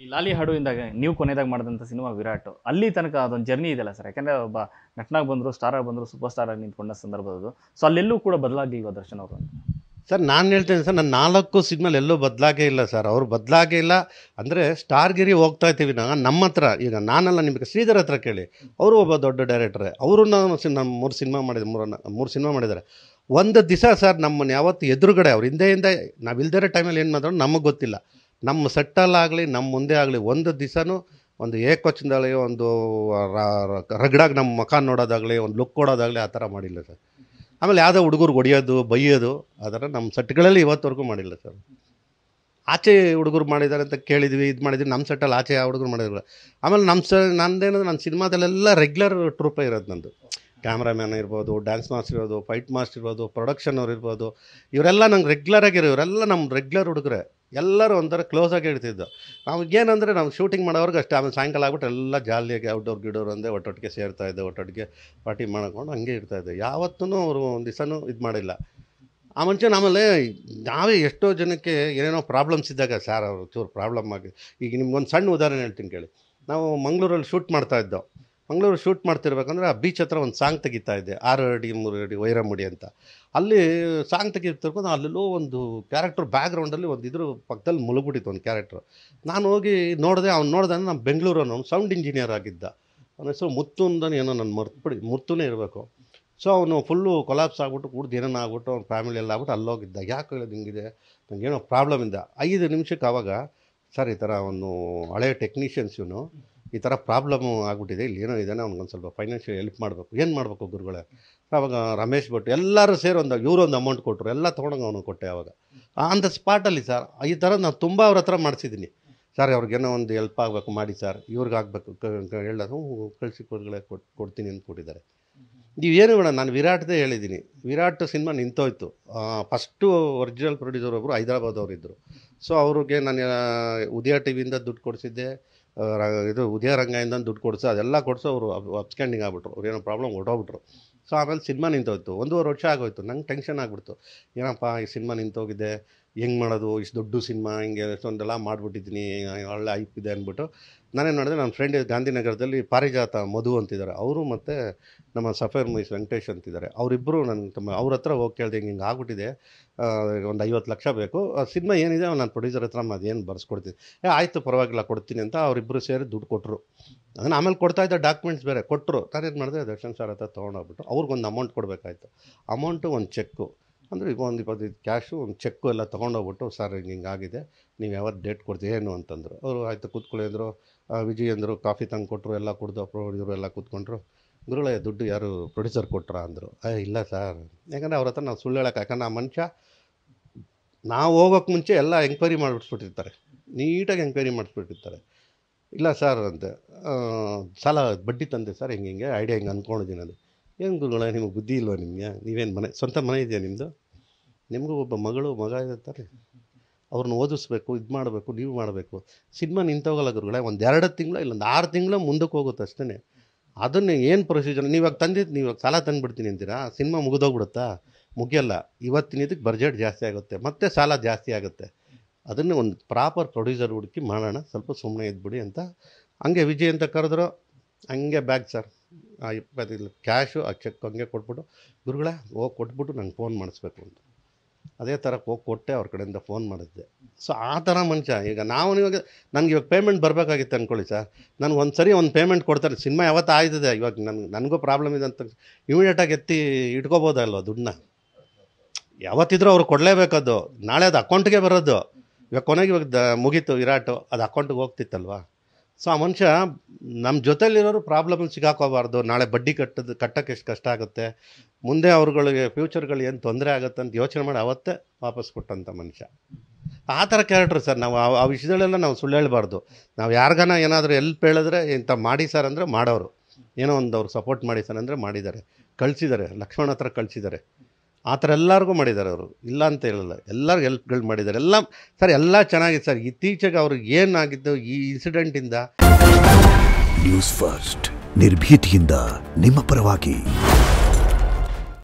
ಈ ಲಾಲಿ ಹಾಡು ಇಂದಾಗ ನೀವು ಕೊನೆದಾಗ ಮಾಡಿದಂಥ ಸಿನಿಮಾ ವಿರಾಟ್ ಅಲ್ಲಿ ತನಕ ಅದೊಂದು ಜರ್ನಿ ಇದೆಲ್ಲ ಸರ್ ಯಾಕಂದರೆ ಒಬ್ಬ ನಟನಾಗ ಬಂದರು ಸ್ಟಾರಾಗಿ ಬಂದರು ಸೂಪರ್ ಸ್ಟಾರಾಗಿ ನಿಂತ್ಕೊಂಡ ಸಂದರ್ಭದ್ದು ಸೊ ಅಲ್ಲೆಲ್ಲೂ ಕೂಡ ಬದಲಾಗಿ ಬದಲಾಗಿಲ್ವ ದರ್ಶನ್ ಅವರು ಸರ್ ನಾನು ಹೇಳ್ತೇನೆ ಸರ್ ನನ್ನ ನಾಲ್ಕು ಸಿಗ್ನಲ್ ಎಲ್ಲೂ ಬದಲಾಗೇ ಇಲ್ಲ ಸರ್ ಅವರು ಬದಲಾಗೇ ಇಲ್ಲ ಅಂದರೆ ಗಿರಿ ಹೋಗ್ತಾ ಇದ್ದೀವಿ ನಾನು ನಮ್ಮ ಹತ್ರ ಈಗ ನಾನಲ್ಲ ನಿಮಗೆ ಶ್ರೀಧರ್ ಹತ್ರ ಕೇಳಿ ಅವರು ಒಬ್ಬ ದೊಡ್ಡ ಡೈರೆಕ್ಟ್ರೆ ಅವರು ನಾನು ಮೂರು ಸಿನಿಮಾ ಮಾಡಿದ ಮೂರು ಮೂರು ಸಿನಿಮಾ ಮಾಡಿದ್ದಾರೆ ಒಂದು ದಿವಸ ಸರ್ ನಮ್ಮನ್ನು ಯಾವತ್ತು ಎದುರುಗಡೆ ಅವ್ರು ಹಿಂದೆ ಹಿಂದೆ ಇಲ್ದೇ ಟೈಮಲ್ಲಿ ಏನು ಮಾಡಿದ್ರು ನಮಗೆ ಗೊತ್ತಿಲ್ಲ ನಮ್ಮ ಸೆಟ್ಟಲ್ಲಾಗಲಿ ನಮ್ಮ ಮುಂದೆ ಆಗಲಿ ಒಂದು ದಿವಸನೂ ಒಂದು ಏಕವಚನದಲ್ಲಿ ಒಂದು ರಗಡಾಗಿ ನಮ್ಮ ಮುಖ ನೋಡೋದಾಗಲಿ ಒಂದು ಲುಕ್ ಕೊಡೋದಾಗಲಿ ಆ ಥರ ಮಾಡಿಲ್ಲ ಸರ್ ಆಮೇಲೆ ಯಾವುದೋ ಹುಡುಗರು ಹೊಡೆಯೋದು ಬೈಯೋದು ಆ ಥರ ನಮ್ಮ ಸೆಟ್ಗಳಲ್ಲಿ ಇವತ್ತವರೆಗೂ ಮಾಡಿಲ್ಲ ಸರ್ ಆಚೆ ಹುಡುಗರು ಮಾಡಿದ್ದಾರೆ ಅಂತ ಕೇಳಿದ್ವಿ ಇದು ಮಾಡಿದ್ವಿ ನಮ್ಮ ಸೆಟ್ಟಲ್ಲಿ ಆಚೆ ಯಾವ ಹುಡುಗರು ಮಾಡಿದ್ರು ಆಮೇಲೆ ನಮ್ಮ ಸ ನಂದೇನಂದ್ರೆ ನನ್ನ ಸಿನಿಮಾದಲ್ಲೆಲ್ಲ ರೆಗ್ಯುಲರ್ ಟ್ರೂಪೇ ಇರೋದು ನಂದು ಕ್ಯಾಮ್ರಾಮ್ಯಾನ್ ಇರ್ಬೋದು ಡ್ಯಾನ್ಸ್ ಮಾಸ್ಟರ್ ಇರ್ಬೋದು ಫೈಟ್ ಮಾಸ್ಟರ್ ಇರ್ಬೋದು ಪ್ರೊಡಕ್ಷನ್ ಅವ್ರು ಇರ್ಬೋದು ಇವರೆಲ್ಲ ನಂಗೆ ರೆಗ್ಯುಲರ್ ಆಗಿರೋ ಇವರೆಲ್ಲ ನಮ್ಮ ರೆಗ್ಯುಲರ್ ಹುಡುಗರೆ ಎಲ್ಲರೂ ಒಂಥರ ಕ್ಲೋಸ್ ಆಗಿ ಇಡ್ತಿದ್ದು ಏನಂದರೆ ನಾವು ಶೂಟಿಂಗ್ ಮಾಡೋವ್ರಿಗೆ ಅಷ್ಟೇ ಆಮೇಲೆ ಸಾಯಂಕಾಲ ಆಗ್ಬಿಟ್ಟು ಎಲ್ಲ ಜಾಲಿಯಾಗಿ ಔಟ್ಡೋರ್ ಗಿಡೋರ್ ಅಂದರೆ ಒಟ್ಟೊಟ್ಟಿಗೆ ಸೇರ್ತಾಯಿದ್ದೆ ಒಟ್ಟೊಟ್ಟಿಗೆ ಪಾರ್ಟಿ ಮಾಡ್ಕೊಂಡು ಹಂಗೆ ಇರ್ತಾಯಿದ್ದೆ ಯಾವತ್ತೂ ಅವರು ಒಂದು ದಿವಸನೂ ಇದು ಮಾಡಿಲ್ಲ ಆ ಮುಂಚೆ ಆಮೇಲೆ ನಾವೇ ಎಷ್ಟೋ ಜನಕ್ಕೆ ಏನೇನೋ ಪ್ರಾಬ್ಲಮ್ಸ್ ಇದ್ದಾಗ ಸರ್ ಅವರು ಚೂರು ಪ್ರಾಬ್ಲಮ್ ಆಗಿ ಈಗ ನಿಮ್ಗೊಂದು ಸಣ್ಣ ಉದಾಹರಣೆ ಹೇಳ್ತೀನಿ ಕೇಳಿ ನಾವು ಮಂಗಳೂರಲ್ಲಿ ಶೂಟ್ ಮಾಡ್ತಾ ಇದ್ದೋ ಮಂಗಳೂರು ಶೂಟ್ ಮಾಡ್ತಿರ್ಬೇಕಂದ್ರೆ ಆ ಬೀಚ್ ಹತ್ರ ಒಂದು ಸಾಂಗ್ ತೆಗಿತಾ ಇದ್ದೆ ಆರು ಅಡಿ ಮೂರು ಅಡಿ ವೈರಮುಡಿ ಅಂತ ಅಲ್ಲಿ ಸಾಂಗ್ ತೆಗಿತಿರ್ಕೊಂಡು ಅಲ್ಲೆಲ್ಲೋ ಒಂದು ಕ್ಯಾರೆಕ್ಟರ್ ಬ್ಯಾಕ್ಗ್ರೌಂಡಲ್ಲಿ ಒಂದು ಇದ್ರ ಪಕ್ಕದಲ್ಲಿ ಮುಳುಗ್ಬಿಟ್ಟಿತ್ತು ಒಂದು ಕ್ಯಾರೆಕ್ಟ್ರು ನಾನು ಹೋಗಿ ನೋಡಿದೆ ಅವ್ನು ನೋಡಿದೆ ಅಂದರೆ ನಮ್ಮ ಬೆಂಗಳೂರನ್ನು ಸೌಂಡ್ ಇಂಜಿನಿಯರ್ ಆಗಿದ್ದ ಅವನ ಹೆಸರು ಮುತ್ತು ಅಂದನು ಏನೋ ನಾನು ಮರ್ತುಬಿಡಿ ಮುತ್ತುನೇ ಇರಬೇಕು ಸೊ ಅವನು ಫುಲ್ಲು ಕೊಲಾಪ್ಸ್ ಆಗ್ಬಿಟ್ಟು ಕುಡ್ದು ಏನೇನೋ ಆಗ್ಬಿಟ್ಟು ಅವ್ನ ಫ್ಯಾಮಿಲಿ ಎಲ್ಲ ಆಗ್ಬಿಟ್ಟು ಅಲ್ಲೋಗಿದ್ದ ಯಾಕೆ ಹೇಳೋದು ಹಿಂಗಿದೆ ನನಗೇನೋ ಪ್ರಾಬ್ಲಮ್ ಇಂದ ಐದು ನಿಮಿಷಕ್ಕೆ ಆವಾಗ ಸರ್ ಈ ಥರ ಅವನು ಹಳೆಯ ಟೆಕ್ನಿಷಿಯನ್ಸ್ ಇವನು ಈ ಥರ ಪ್ರಾಬ್ಲಮ್ ಆಗಿಬಿಟ್ಟಿದೆ ಇಲ್ಲಿ ಏನೋ ಅವ್ನಿಗೆ ಒಂದು ಸ್ವಲ್ಪ ಫೈನಾನ್ಷಿಯಲ್ ಹೆಲ್ಪ್ ಮಾಡಬೇಕು ಏನು ಮಾಡಬೇಕು ಗುರುಗಳೇ ಅವಾಗ ರಮೇಶ್ ಭಟ್ ಎಲ್ಲರೂ ಸೇರಿ ಒಂದು ಅಮೌಂಟ್ ಕೊಟ್ಟರು ಎಲ್ಲ ತೊಗೊಂಡಂಗೆ ಅವನು ಕೊಟ್ಟೆ ಅವಾಗ ಆನ್ ದ ಸ್ಪಾಟಲ್ಲಿ ಸರ್ ಈ ಥರ ನಾನು ತುಂಬ ಅವ್ರ ಹತ್ರ ಮಾಡಿಸಿದ್ದೀನಿ ಸರ್ ಅವ್ರಿಗೇನೋ ಒಂದು ಹೆಲ್ಪ್ ಆಗಬೇಕು ಮಾಡಿ ಸರ್ ಆಗಬೇಕು ಹೇಳೋದು ಕಳಿಸಿ ಗುರುಗಳೇ ಕೊಟ್ಟು ಕೊಡ್ತೀನಿ ಅಂತ ಕೊಟ್ಟಿದ್ದಾರೆ ಏನು ಬೇಡ ನಾನು ವಿರಾಟ್ದೇ ಹೇಳಿದ್ದೀನಿ ವಿರಾಟ್ ಸಿನಿಮಾ ನಿಂತೋಯ್ತು ಫಸ್ಟು ಒರಿಜಿನಲ್ ಪ್ರೊಡ್ಯೂಸರ್ ಒಬ್ಬರು ಹೈದರಾಬಾದ್ ಅವರಿದ್ದರು ಸೊ ಅವ್ರಿಗೆ ನಾನು ಉದಯ ಟಿ ವಿಯಿಂದ ದುಡ್ಡು ಕೊಡಿಸಿದ್ದೆ ಇದು ಉದಯ ರಂಗಾಯಿಂದ ದುಡ್ಡು ಕೊಡಿಸು ಅದೆಲ್ಲ ಕೊಡಿಸು ಅವರು ಅಪ್ಸ್ಕ್ಯಾಂಡಿಂಗ್ ಆಗ್ಬಿಟ್ರು ಅವ್ರು ಏನೋ ಪ್ರಾಬ್ಲಮ್ ಹೊಟ್ಟೋಗ್ಬಿಟ್ರು ಸೊ ಆಮೇಲೆ ಸಿನಿಮಾ ನಿಂತೋಯ್ತು ಒಂದೂವರೆ ವರ್ಷ ಆಗೋಯ್ತು ನಂಗೆ ಟೆನ್ಷನ್ ಆಗಿಬಿಡ್ತು ಏನಪ್ಪ ಈ ಸಿನಿಮಾ ನಿಂತೋಗಿದೆ ಹೆಂಗೆ ಮಾಡೋದು ಇಷ್ಟು ದೊಡ್ಡ ಸಿನಿಮಾ ಹಿಂಗೆ ಎಷ್ಟೊಂದೆಲ್ಲ ಮಾಡಿಬಿಟ್ಟಿದ್ದೀನಿ ಒಳ್ಳೆ ಐಪ್ ಇದೆ ಅಂದ್ಬಿಟ್ಟು ನಾನೇನು ಮಾಡಿದೆ ನನ್ನ ಫ್ರೆಂಡ್ ಗಾಂಧಿನಗರದಲ್ಲಿ ಪಾರಿಜಾತ ಮಧು ಅಂತಿದ್ದಾರೆ ಅವರು ಮತ್ತು ನಮ್ಮ ಸಫೇರ್ ಮೈಸ್ ವೆಂಕಟೇಶ್ ಅಂತಿದ್ದಾರೆ ಅವರಿಬ್ಬರು ನನ್ನ ತಮ್ಮ ಅವ್ರ ಹತ್ರ ಹೋಗಿ ಕೇಳಿದೆ ಹಿಂಗೆ ಹಿಂಗೆ ಆಗ್ಬಿಟ್ಟಿದೆ ಒಂದು ಐವತ್ತು ಲಕ್ಷ ಬೇಕು ಆ ಸಿನಿಮಾ ಏನಿದೆ ನಾನು ಪ್ರೊಡ್ಯೂಸರ್ ಹತ್ರ ನಾನು ಅದೇನು ಬರ್ಸ್ಕೊಡ್ತೀನಿ ಏ ಆಯಿತು ಪರವಾಗಿಲ್ಲ ಕೊಡ್ತೀನಿ ಅಂತ ಅವರಿಬ್ಬರು ಸೇರಿ ದುಡ್ಡು ಕೊಟ್ಟರು ಅದನ್ನು ಆಮೇಲೆ ಕೊಡ್ತಾ ಇದ್ದ ಡಾಕ್ಯುಮೆಂಟ್ಸ್ ಬೇರೆ ಕೊಟ್ಟರು ನಾನೇನು ಮಾಡಿದೆ ದರ್ಶನ್ ಸರ್ ಹತ್ರ ತೊಗೊಂಡೋಗ್ಬಿಟ್ಟು ಅವ್ರಿಗೊಂದು ಅಮೌಂಟ್ ಕೊಡಬೇಕಾಯ್ತು ಅಮೌಂಟು ಒಂದು ಚೆಕ್ಕು ಅಂದರೆ ಈಗ ಒಂದು ಇಪ್ಪತ್ತೈದು ಕ್ಯಾಶು ಒಂದು ಚೆಕ್ಕು ಎಲ್ಲ ತೊಗೊಂಡೋಗ್ಬಿಟ್ಟು ಸರ್ ಹಿಂಗೆ ಆಗಿದೆ ನೀವು ಯಾವತ್ತು ಡೇಟ್ ಕೊಡ್ತೀವಿ ಏನು ಅಂತಂದರು ಅವರು ಆಯಿತು ಕೂತ್ಕೊಳ್ಳಿ ಅಂದರು ವಿಜಯ್ ಅಂದರು ಕಾಫಿ ತಂದು ಕೊಟ್ಟರು ಎಲ್ಲ ಕುಡ್ದು ಪ್ರೊಡ್ಯೂಸರು ಎಲ್ಲ ಕೂತ್ಕೊಂಡ್ರು ಗುರುಳೆ ದುಡ್ಡು ಯಾರು ಪ್ರೊಡ್ಯೂಸರ್ ಕೊಟ್ರ ಅಂದರು ಅಯ್ಯ ಇಲ್ಲ ಸರ್ ಯಾಕಂದರೆ ಅವ್ರ ಹತ್ರ ನಾವು ಸುಳ್ಳು ಹೇಳೋಕೆ ಯಾಕಂದ್ರೆ ಆ ಮನುಷ್ಯ ನಾವು ಹೋಗೋಕ್ಕೆ ಮುಂಚೆ ಎಲ್ಲ ಎಂಕ್ವೈರಿ ಮಾಡಿಬಿಟ್ಬಿಟ್ಟಿರ್ತಾರೆ ನೀಟಾಗಿ ಎಂಕ್ವೈರಿ ಮಾಡಿಸ್ಬಿಟ್ಟಿರ್ತಾರೆ ಇಲ್ಲ ಸರ್ ಅಂತೆ ಸಾಲ ಬಡ್ಡಿ ತಂದೆ ಸರ್ ಹಿಂಗೆ ಹಿಂಗೆ ಐಡಿಯಾ ಹಿಂಗೆ ಅಂದ್ಕೊಂಡಿದ್ದೀನಿ ಅದು ಏನು ಗುರುಗಳ ನಿಮಗೆ ಬುದ್ಧಿ ಇಲ್ವಾ ನಿಮಗೆ ನೀವೇನು ಮನೆ ಸ್ವಂತ ಮನೆ ಇದೆಯಾ ನಿಮ್ಮದು ನಿಮಗೂ ಒಬ್ಬ ಮಗಳು ಮಗ ಇರ್ತಾರೆ ಅವ್ರನ್ನ ಓದಿಸ್ಬೇಕು ಇದು ಮಾಡಬೇಕು ನೀವು ಮಾಡಬೇಕು ಸಿನಿಮಾ ನಿಂತೋಗಲ್ಲ ಗುರುಗಳೇ ಒಂದು ಎರಡು ತಿಂಗಳು ಇಲ್ಲೊಂದು ಆರು ತಿಂಗಳು ಮುಂದಕ್ಕೆ ಹೋಗುತ್ತೆ ಅಷ್ಟೇ ಅದನ್ನು ಏನು ಪ್ರೊಸೀಜರ್ ನೀವಾಗ ತಂದಿದ್ದು ನೀವಾಗ ಸಾಲ ತಂದುಬಿಡ್ತೀನಿ ಅಂತೀರಾ ಸಿನಿಮಾ ಮುಗಿದೋಗ್ಬಿಡುತ್ತಾ ಮುಗಿಯಲ್ಲ ಇವತ್ತಿನ ಇದಕ್ಕೆ ಬಜೆಟ್ ಜಾಸ್ತಿ ಆಗುತ್ತೆ ಮತ್ತೆ ಸಾಲ ಜಾಸ್ತಿ ಆಗುತ್ತೆ ಅದನ್ನೇ ಒಂದು ಪ್ರಾಪರ್ ಪ್ರೊಡ್ಯೂಸರ್ ಹುಡುಕಿ ಮಾಡೋಣ ಸ್ವಲ್ಪ ಸುಮ್ಮನೆ ಇದ್ಬಿಡಿ ಅಂತ ಹಂಗೆ ವಿಜಯ್ ಅಂತ ಕರೆದ್ರು ಹಂಗೆ ಬ್ಯಾಗ್ ಸರ್ ಆ ಇಪ್ಪತ್ತು ಕ್ಯಾಶು ಆ ಚೆಕ್ ಹಂಗೆ ಕೊಟ್ಬಿಟ್ಟು ಗುರುಗಳೇ ಹೋಗಿ ಕೊಟ್ಬಿಟ್ಟು ನಂಗೆ ಫೋನ್ ಮಾಡಿಸ್ಬೇಕು ಅಂತ ಅದೇ ಥರ ಹೋಗಿ ಕೊಟ್ಟೆ ಅವ್ರ ಕಡೆಯಿಂದ ಫೋನ್ ಮಾಡಿದ್ದೆ ಸೊ ಆ ಥರ ಮನುಷ್ಯ ಈಗ ನಾವು ಇವಾಗ ನನಗೆ ಇವಾಗ ಪೇಮೆಂಟ್ ಬರಬೇಕಾಗಿತ್ತು ಅಂದ್ಕೊಳ್ಳಿ ಸರ್ ನನಗೆ ಒಂದು ಸರಿ ಒಂದು ಪೇಮೆಂಟ್ ಕೊಡ್ತಾರೆ ಸಿನಿಮಾ ಯಾವತ್ತು ಆಯ್ತದೆ ಇವಾಗ ನನ್ಗೆ ನನಗೂ ಪ್ರಾಬ್ಲಮ್ ಇದೆ ಅಂತ ಇಮಿಡಿಯೇಟಾಗಿ ಎತ್ತಿ ಇಟ್ಕೋಬೋದಲ್ವ ದುಡ್ಡನ್ನ ಯಾವತ್ತಿದ್ರೂ ಅವ್ರು ಕೊಡಲೇಬೇಕದು ನಾಳೆ ಅದು ಅಕೌಂಟ್ಗೆ ಬರೋದು ಇವಾಗ ಕೊನೆಗೆ ಇವಾಗ ದ ಮುಗೀತು ವಿರಾಟು ಅದು ಅಕೌಂಟ್ಗೆ ಹೋಗ್ತಿತ್ತಲ್ವಾ ಸೊ ಆ ಮನುಷ್ಯ ನಮ್ಮ ಜೊತೆಲಿರೋರು ಪ್ರಾಬ್ಲಮ್ ಸಿಗಾಕೋಬಾರ್ದು ನಾಳೆ ಬಡ್ಡಿ ಕಟ್ಟೋದು ಕಟ್ಟೋಕ್ಕೆ ಎಷ್ಟು ಕಷ್ಟ ಆಗುತ್ತೆ ಮುಂದೆ ಅವ್ರುಗಳಿಗೆ ಫ್ಯೂಚರ್ಗಳು ಏನು ತೊಂದರೆ ಆಗುತ್ತೆ ಅಂತ ಯೋಚನೆ ಮಾಡಿ ಅವತ್ತೇ ವಾಪಸ್ ಕೊಟ್ಟಂಥ ಮನುಷ್ಯ ಆ ಥರ ಕ್ಯಾರೆಕ್ಟ್ರ್ ಸರ್ ನಾವು ಆ ವಿಷಯದಲ್ಲೆಲ್ಲ ನಾವು ಸುಳ್ಳು ನಾವು ಯಾರಿಗಾನ ಏನಾದರೂ ಎಲ್ಪ್ ಹೇಳಿದ್ರೆ ಇಂಥ ಮಾಡಿ ಸರ್ ಅಂದರೆ ಮಾಡೋರು ಏನೋ ಒಂದು ಅವ್ರು ಸಪೋರ್ಟ್ ಮಾಡಿ ಸರ್ ಅಂದರೆ ಮಾಡಿದ್ದಾರೆ ಕಳಿಸಿದ್ದಾರೆ ಲಕ್ಷ್ಮಣ ಹತ್ರ ಕಳಿಸಿದ್ದಾರೆ ಆ ಥರ ಎಲ್ಲರಿಗೂ ಮಾಡಿದ್ದಾರೆ ಅವರು ಇಲ್ಲ ಅಂತ ಹೇಳಲ್ಲ ಎಲ್ಲರಿಗೂ ಹೆಲ್ಪ್ಗಳು ಮಾಡಿದ್ದಾರೆ ಎಲ್ಲ ಸರ್ ಎಲ್ಲ ಚೆನ್ನಾಗಿದೆ ಸರ್ ಇತ್ತೀಚೆಗೆ ಅವ್ರಿಗೆ ಏನಾಗಿದ್ದು ಈ ಇನ್ಸಿಡೆಂಟಿಂದ ನ್ಯೂಸ್ ಫಸ್ಟ್ ನಿರ್ಭೀತಿಯಿಂದ ನಿಮ್ಮ ಪರವಾಗಿ